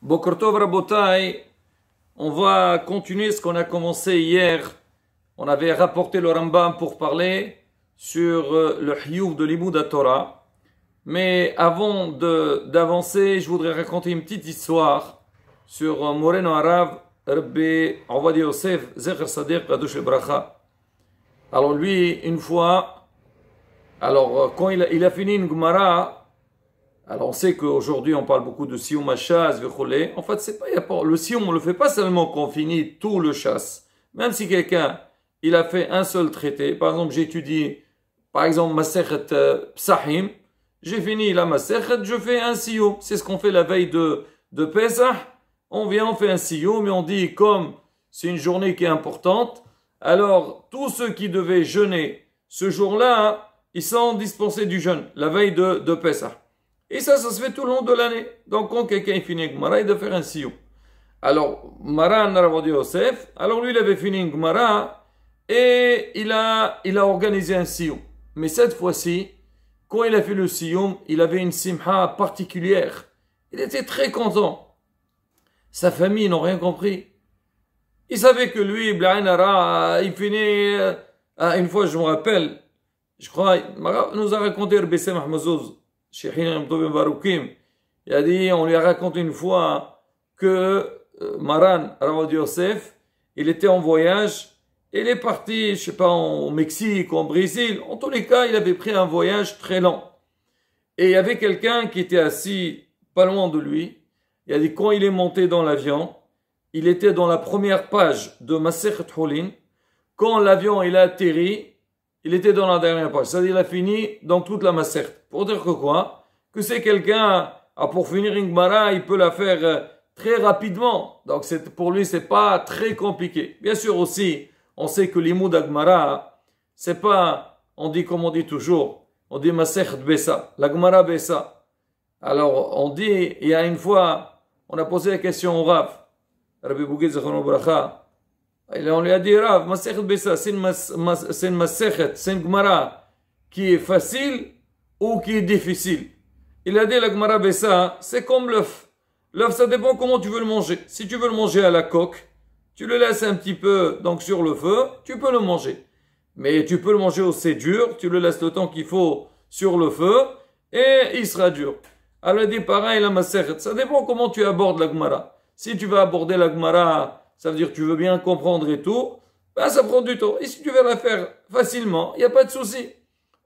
Bokortov Rabotai, on va continuer ce qu'on a commencé hier. On avait rapporté le Rambam pour parler sur euh, le Hiyuv de l'imouda Torah. Mais avant d'avancer, je voudrais raconter une petite histoire sur euh, Moreno Arabe, Rabbi Avad Yosef, Zecher Sadek, Bracha. Alors lui, une fois, alors euh, quand il a, fini une Gemara, alors on sait qu'aujourd'hui on parle beaucoup de Sion chasse, Vecholé. En fait, c'est pas, le Sion, on ne le fait pas seulement quand on finit tout le chasse. Même si quelqu'un, il a fait un seul traité, par exemple j'étudie, par exemple Maserhet euh, Psahim, j'ai fini la Maserhet, je fais un Sion. C'est ce qu'on fait la veille de, de pesah. On vient, on fait un Sion, mais on dit comme c'est une journée qui est importante, alors tous ceux qui devaient jeûner ce jour-là, ils sont dispensés du jeûne, la veille de, de pesah. Et ça, ça se fait tout le long de l'année. Donc, quand quelqu'un finit une il doit faire un sillon. Alors, Maran a Yosef. Alors, lui, il avait fini une et il a, il a organisé un sillon. Mais cette fois-ci, quand il a fait le sillon, il avait une simha particulière. Il était très content. Sa famille n'a rien compris. Il savait que lui, Blainara, il finit. Euh, ah, une fois, je me rappelle, je crois, nous a raconté RBC Mahmazouz il a dit, on lui a raconté une fois que euh, Maran, Ravod Yosef, il était en voyage, il est parti, je sais pas, au Mexique, au Brésil. En tous les cas, il avait pris un voyage très lent Et il y avait quelqu'un qui était assis pas loin de lui. Il a dit, quand il est monté dans l'avion, il était dans la première page de Maser Hulin. Quand l'avion, il a atterri, il était dans la dernière page. C'est-à-dire, il a fini dans toute la masserte Pour dire que quoi Que c'est quelqu'un, à ah, pour finir une Gemara, il peut la faire euh, très rapidement. Donc, c'est, pour lui, c'est pas très compliqué. Bien sûr aussi, on sait que l'imoud ce c'est pas, on dit comme on dit toujours, on dit Masech Bessa, la l'Agmara Bessa. Alors, on dit, il y a une fois, on a posé la question au Rav, Rabbi on lui a dit, Rav, sechet Bessa, c'est une, c'est une qui est facile ou qui est difficile. Il a dit, la Gemara Bessa, c'est comme l'œuf. L'œuf, ça dépend comment tu veux le manger. Si tu veux le manger à la coque, tu le laisses un petit peu donc sur le feu, tu peux le manger. Mais tu peux le manger aussi dur, tu le laisses le temps qu'il faut sur le feu, et il sera dur. Alors il dit, pareil, la sechet, ça dépend comment tu abordes la Gemara. Si tu vas aborder la Gemara ça veut dire que tu veux bien comprendre et tout, ben, ça prend du temps. Et si tu veux la faire facilement, il n'y a pas de souci.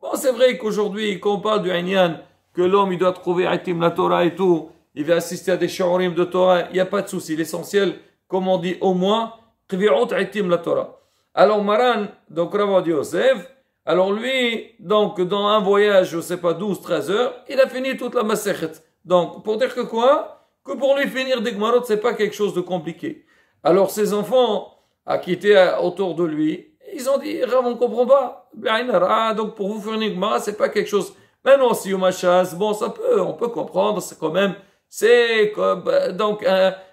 Bon, c'est vrai qu'aujourd'hui, quand on parle du Hanyan, que l'homme, il doit trouver Atim la Torah et tout, il va assister à des Shaorim de Torah, il n'y a pas de souci. L'essentiel, comme on dit, au moins, Atim la Torah. Alors, Maran, donc Ravad Yosef, alors lui, donc, dans un voyage, je ne sais pas, 12, 13 heures, il a fini toute la Masechet. Donc, pour dire que quoi Que pour lui finir des Gmarot, c'est pas quelque chose de compliqué. Alors ses enfants, à qui étaient autour de lui, ils ont dit, Rav, on ne comprend pas. Ben, ah, donc pour vous faire une c'est pas quelque chose. Ben, non, si on chasse, bon, ça peut, on peut comprendre, c'est quand même, c'est comme, euh, donc,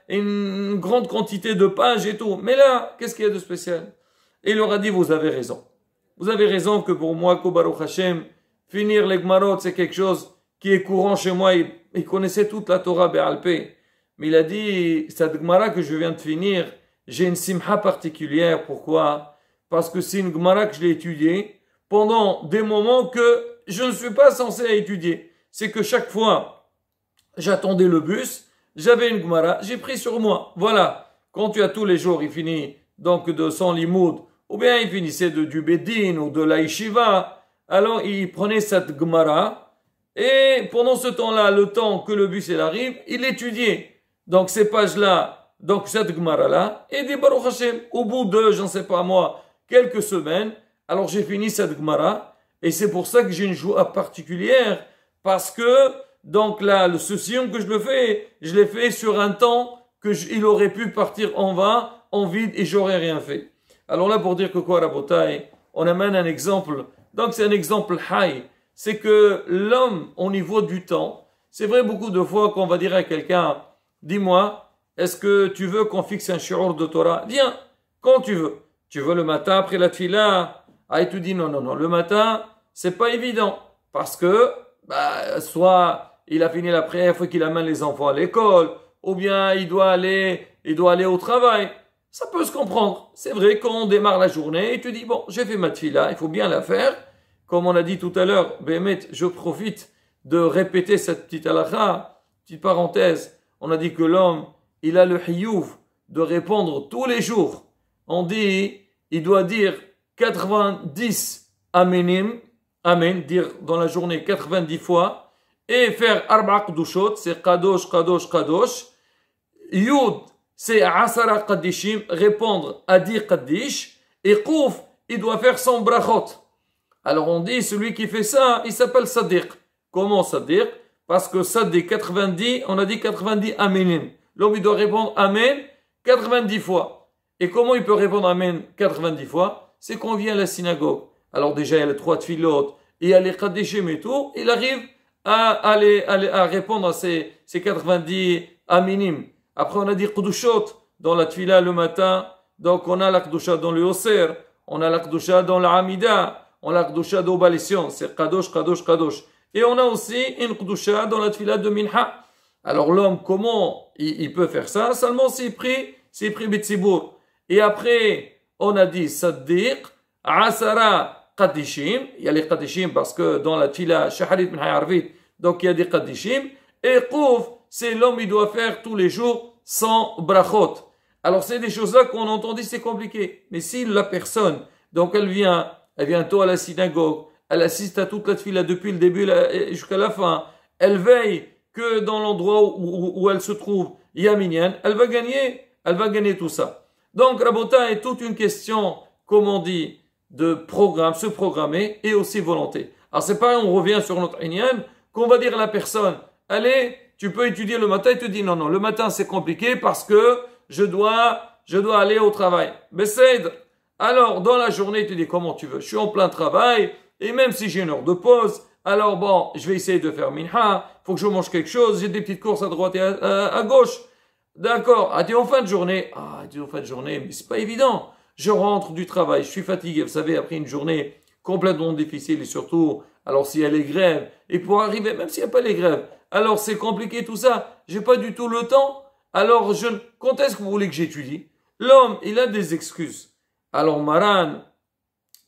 une grande quantité de pages et tout. Mais là, qu'est-ce qu'il y a de spécial? il leur a dit, vous avez raison. Vous avez raison que pour moi, Kobaruch Hashem, finir les Gmarot, c'est quelque chose qui est courant chez moi. Ils connaissaient toute la Torah Béalpé. Ben, mais il a dit, cette Gemara que je viens de finir, j'ai une simha particulière. Pourquoi Parce que c'est une gmara que je l'ai étudiée pendant des moments que je ne suis pas censé étudier. C'est que chaque fois, j'attendais le bus, j'avais une gmara, j'ai pris sur moi. Voilà. Quand tu as tous les jours, il finit donc de son limoud, ou bien il finissait de, du Bedin ou de l'Aïshiva, alors il prenait cette Gemara, et pendant ce temps-là, le temps que le bus il arrive, il étudiait. Donc ces pages-là, donc cette Gemara-là, et des Baruch Hashem, au bout de, j'en sais pas moi, quelques semaines, alors j'ai fini cette Gemara, et c'est pour ça que j'ai une joie particulière, parce que, donc là, le sillon que je le fais, je l'ai fait sur un temps que il aurait pu partir en vain, en vide, et j'aurais rien fait. Alors là, pour dire que quoi, la on amène un exemple. Donc c'est un exemple high. C'est que l'homme, au niveau du temps, c'est vrai beaucoup de fois qu'on va dire à quelqu'un, Dis-moi, est-ce que tu veux qu'on fixe un shiur de Torah Viens, quand tu veux. Tu veux le matin après la tfila Ah, et tu dis non, non, non. Le matin, c'est pas évident. Parce que, bah, soit il a fini la prière, il faut qu'il amène les enfants à l'école, ou bien il doit aller, il doit aller au travail. Ça peut se comprendre. C'est vrai, qu'on démarre la journée, et tu dis, bon, j'ai fait ma tfila, il faut bien la faire. Comme on a dit tout à l'heure, Bémet, je profite de répéter cette petite halakha, petite parenthèse, on a dit que l'homme, il a le hiyouf de répondre tous les jours. On dit, il doit dire 90 amenim, amen, dire dans la journée 90 fois, et faire arba dushot, c'est kadosh, kadosh, kadosh. Yud, c'est asara kadishim, répondre à dire kadish. Et kouf, il doit faire son brachot. Alors on dit, celui qui fait ça, il s'appelle sadiq. Comment sadiq parce que ça des 90, on a dit 90 Amen. L'homme, il doit répondre Amen 90 fois. Et comment il peut répondre Amen 90 fois C'est qu'on vient à la synagogue. Alors déjà, il y a les trois tfilotes, et il y a les et tout. Il arrive à, aller, à, répondre à ces, ces 90 Aminim. Après, on a dit Kudushot dans la Tfila le matin. Donc, on a la Kudushot dans le Hosser. on a la Kudushot dans la Hamida, on a la Kudushot dans C'est Kadosh, Kadosh, Kadosh. Et on a aussi une dans la Tfila de Minha. Alors l'homme, comment il, peut faire ça Seulement s'il prie, s'il prie Bitsibour. Et après, on a dit Saddiq, Asara, Qadishim. Il y a les parce que dans la Tfila, Shaharit Minha Arvit, donc il y a des Qadishim. Et Kouf, c'est l'homme, il doit faire tous les jours sans brachot. Alors c'est des choses-là qu'on entendit, c'est compliqué. Mais si la personne, donc elle vient, elle vient tôt à la synagogue, elle assiste à toute la fila depuis le début jusqu'à la fin, elle veille que dans l'endroit où, elle se trouve, il y a Minyan, elle va gagner, elle va gagner tout ça. Donc Rabota est toute une question, comme on dit, de programme, se programmer et aussi volonté. Alors c'est pas on revient sur notre Inyan qu'on va dire à la personne, allez, tu peux étudier le matin, il te dit non, non, le matin c'est compliqué parce que je dois, je dois aller au travail. Mais c'est alors dans la journée, tu dis comment tu veux, je suis en plein travail, et même si j'ai une heure de pause, alors bon, je vais essayer de faire minha, faut que je mange quelque chose, j'ai des petites courses à droite et à, gauche. D'accord, à t'es en fin de journée. Ah, t'es en fin de journée, mais c'est pas évident. Je rentre du travail, je suis fatigué, vous savez, après une journée complètement difficile et surtout, alors s'il y a les grèves, et pour arriver, même s'il n'y a pas les grèves, alors c'est compliqué tout ça, j'ai pas du tout le temps, alors je, quand est-ce que vous voulez que j'étudie L'homme, il a des excuses. Alors Maran,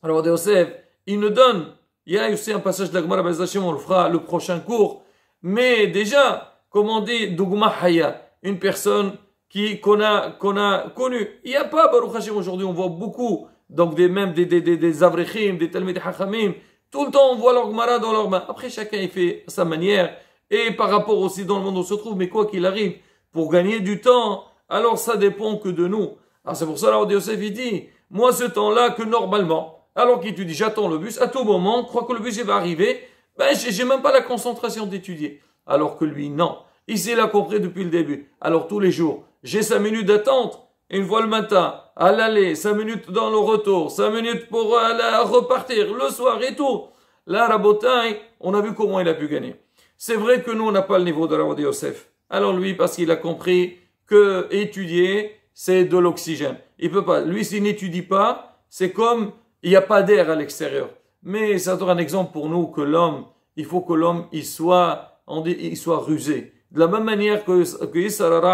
alors Yosef, il nous donne, il y a aussi un passage gmara Bezachim, on le fera le prochain cours, mais déjà, comme on dit, Dougma Haya, une personne qui qu'on a, qu'on connue. Il n'y a pas Baruch aujourd'hui, on voit beaucoup, donc des même des, des, des, des des Talmud Hachamim, tout le temps on voit leur Gemara dans leurs mains. Après, chacun il fait sa manière, et par rapport aussi dans le monde où on se trouve, mais quoi qu'il arrive, pour gagner du temps, alors ça dépend que de nous. Alors c'est pour ça, là, Yosef, il dit, moi, ce temps-là que normalement, alors qu'il dit, j'attends le bus, à tout moment, crois que le bus va arriver, ben j'ai même pas la concentration d'étudier. Alors que lui, non. Ici, il a compris depuis le début. Alors tous les jours, j'ai cinq minutes d'attente, une fois le matin, à l'aller, cinq minutes dans le retour, cinq minutes pour euh, aller repartir, le soir et tout. Là, on a vu comment il a pu gagner. C'est vrai que nous, on n'a pas le niveau de la Yosef. Alors lui, parce qu'il a compris que étudier, c'est de l'oxygène. Il peut pas. Lui, s'il n'étudie pas, c'est comme il n'y a pas d'air à l'extérieur. Mais ça donne un exemple pour nous que l'homme, il faut que l'homme, il soit, on dit, il soit rusé. De la même manière que, que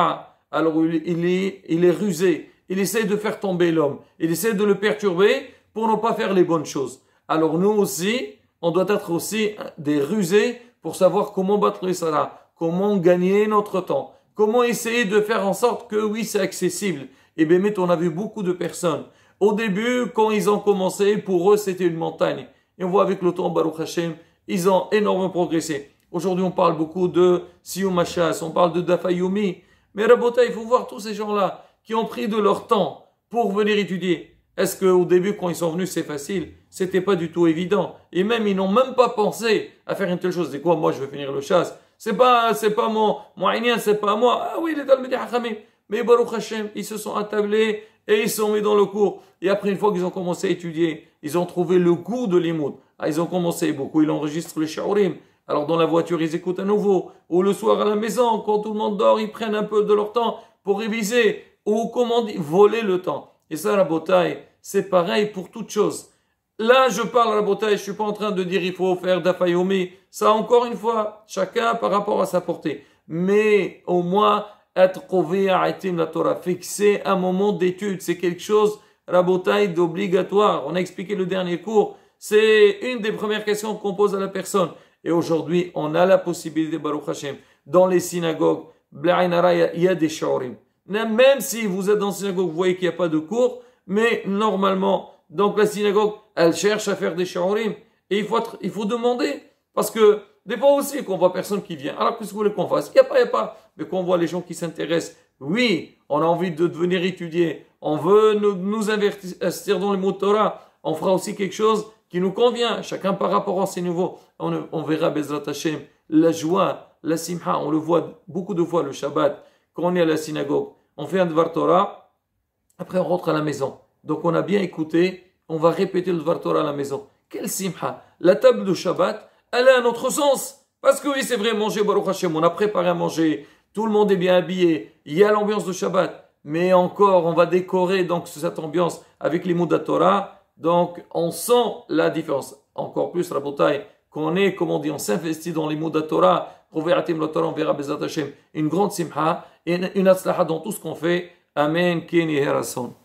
alors il est, il est rusé. Il essaie de faire tomber l'homme. Il essaie de le perturber pour ne pas faire les bonnes choses. Alors nous aussi, on doit être aussi des rusés pour savoir comment battre Issarara, comment gagner notre temps, comment essayer de faire en sorte que oui, c'est accessible. Et eh bien, on a vu beaucoup de personnes au début, quand ils ont commencé, pour eux, c'était une montagne. Et on voit avec le temps, Baruch Hashem, ils ont énormément progressé. Aujourd'hui, on parle beaucoup de Siyumachas, on parle de Dafayumi. Mais Rabota, il faut voir tous ces gens-là qui ont pris de leur temps pour venir étudier. Est-ce qu'au début, quand ils sont venus, c'est facile C'était pas du tout évident. Et même, ils n'ont même pas pensé à faire une telle chose. C'est quoi Moi, je veux finir le chasse. C'est pas, c'est pas mon, mon c'est pas moi. Ah oui, les Mais Baruch Hashem, ils se sont attablés et ils sont mis dans le cours. Et après, une fois qu'ils ont commencé à étudier, ils ont trouvé le goût de l'imout. Ah, ils ont commencé beaucoup, ils enregistrent les shaorim. Alors dans la voiture, ils écoutent à nouveau. Ou le soir à la maison, quand tout le monde dort, ils prennent un peu de leur temps pour réviser. Ou comment dire voler le temps. Et ça, la bataille, c'est pareil pour toute chose. Là, je parle à la bataille. je ne suis pas en train de dire il faut faire d'afayomé. Ça, encore une fois, chacun par rapport à sa portée. Mais au moins, la Torah, fixer un moment d'étude, c'est quelque chose, Rabotai, d'obligatoire. On a expliqué le dernier cours, c'est une des premières questions qu'on pose à la personne. Et aujourd'hui, on a la possibilité, Baruch Hashem, dans les synagogues, il y a des shaorim. Même si vous êtes dans la synagogue, vous voyez qu'il n'y a pas de cours, mais normalement, donc la synagogue, elle cherche à faire des shaorim. Et il faut, il faut demander. Parce que des fois aussi, qu'on voit personne qui vient. Alors, qu'est-ce que vous voulez qu'on fasse Il n'y a pas, il n'y a pas mais on voit les gens qui s'intéressent. Oui, on a envie de devenir étudié. On veut nous, investir euh, dans le motora. Torah. On fera aussi quelque chose qui nous convient, chacun par rapport à ses niveaux. On, verra, Bezrat Hashem, la joie, la simha. On le voit beaucoup de fois le Shabbat, quand on est à la synagogue. On fait un Dvar Torah, après on rentre à la maison. Donc on a bien écouté, on va répéter le Dvar Torah à la maison. Quelle simha La table de Shabbat, elle a un autre sens. Parce que oui, c'est vrai, manger Baruch Hashem, on a préparé à manger, tout le monde est bien habillé. Il y a l'ambiance de Shabbat. Mais encore, on va décorer donc cette ambiance avec les mots Torah. Donc, on sent la différence. Encore plus, la bouteille qu'on est, comme on dit, on s'investit dans les mots Torah. la on verra Bezat Hashem. Une grande simha et une aslaha dans tout ce qu'on fait. Amen. Keni Herason.